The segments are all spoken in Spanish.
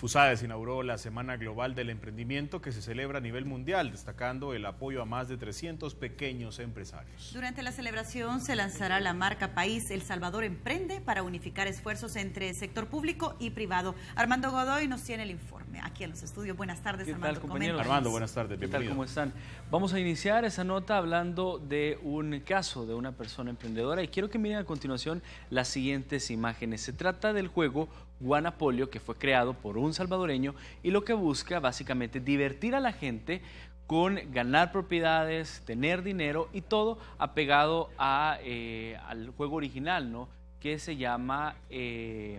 FUSADES inauguró la Semana Global del Emprendimiento que se celebra a nivel mundial, destacando el apoyo a más de 300 pequeños empresarios. Durante la celebración se lanzará la marca País El Salvador Emprende para unificar esfuerzos entre el sector público y privado. Armando Godoy nos tiene el informe aquí en los estudios. Buenas tardes, Armando. Compañero Armando, buenas tardes. ¿Qué tal, cómo están? Vamos a iniciar esa nota hablando de un caso de una persona emprendedora y quiero que miren a continuación las siguientes imágenes. Se trata del juego Guanapolio, que fue creado por un salvadoreño y lo que busca básicamente divertir a la gente con ganar propiedades, tener dinero y todo apegado eh, al juego original, ¿no? Que se llama eh,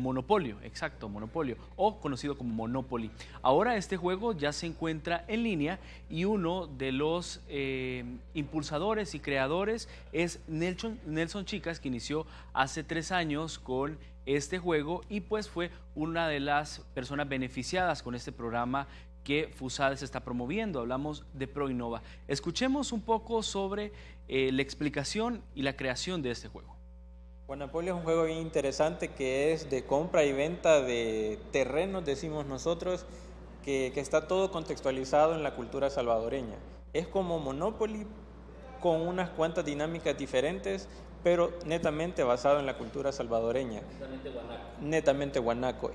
monopolio, exacto, monopolio, o conocido como Monopoly. Ahora este juego ya se encuentra en línea y uno de los eh, impulsadores y creadores es Nelson, Nelson Chicas, que inició hace tres años con este juego y pues fue una de las personas beneficiadas con este programa que Fusades está promoviendo. Hablamos de ProInnova. Escuchemos un poco sobre eh, la explicación y la creación de este juego. Guanapolio es un juego bien interesante que es de compra y venta de terrenos, decimos nosotros, que, está todo contextualizado en la cultura salvadoreña. Es como Monopoly con unas cuantas dinámicas diferentes, pero netamente basado en la cultura salvadoreña. Netamente guanaco.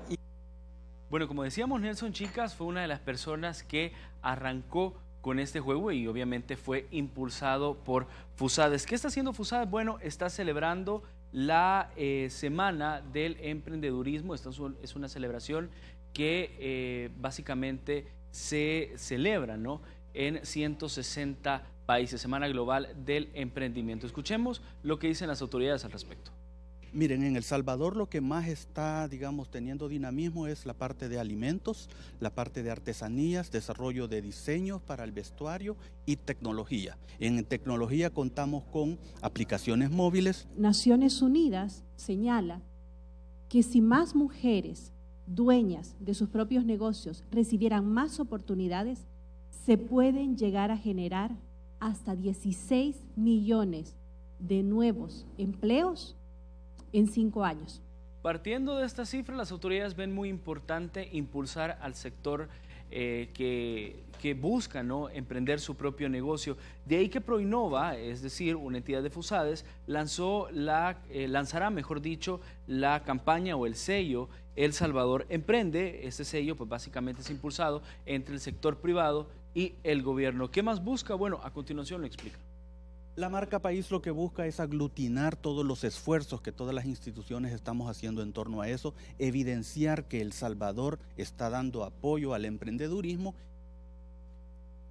Bueno, como decíamos, Nelson Chicas fue una de las personas que arrancó con este juego y obviamente fue impulsado por Fusades. ¿Qué está haciendo Fusades? Bueno, está celebrando la eh, Semana del Emprendedurismo. Esta es una celebración que eh, básicamente se celebra ¿no? en 160 países, Semana Global del Emprendimiento. Escuchemos lo que dicen las autoridades al respecto. Miren, en El Salvador lo que más está, digamos, teniendo dinamismo es la parte de alimentos, la parte de artesanías, desarrollo de diseños para el vestuario y tecnología. En tecnología contamos con aplicaciones móviles. Naciones Unidas señala que si más mujeres dueñas de sus propios negocios recibieran más oportunidades, se pueden llegar a generar hasta 16 millones de nuevos empleos en cinco años. Partiendo de esta cifra, las autoridades ven muy importante impulsar al sector eh, que, busca ¿no? emprender su propio negocio. De ahí que Proinova, es decir, una entidad de FUSADES, lanzó la, eh, lanzará, mejor dicho, la campaña o el sello El Salvador Emprende. Este sello, pues básicamente es impulsado entre el sector privado y el gobierno. ¿Qué más busca? Bueno, a continuación lo explica. La marca país lo que busca es aglutinar todos los esfuerzos que todas las instituciones estamos haciendo en torno a eso, evidenciar que El Salvador está dando apoyo al emprendedurismo.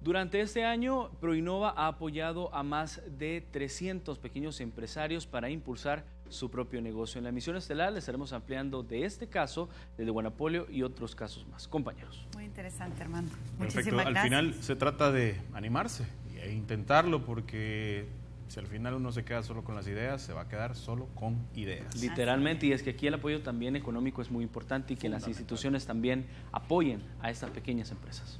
Durante este año, Proinova ha apoyado a más de 300 pequeños empresarios para impulsar su propio negocio. En la emisión estelar les estaremos ampliando de este caso, desde Guanapolio y otros casos más. Compañeros. Muy interesante, hermano. Perfecto. Al final se trata de animarse e intentarlo porque si al final uno se queda solo con las ideas, se va a quedar solo con ideas. Literalmente, y es que aquí el apoyo también económico es muy importante y que las instituciones también apoyen a estas pequeñas empresas.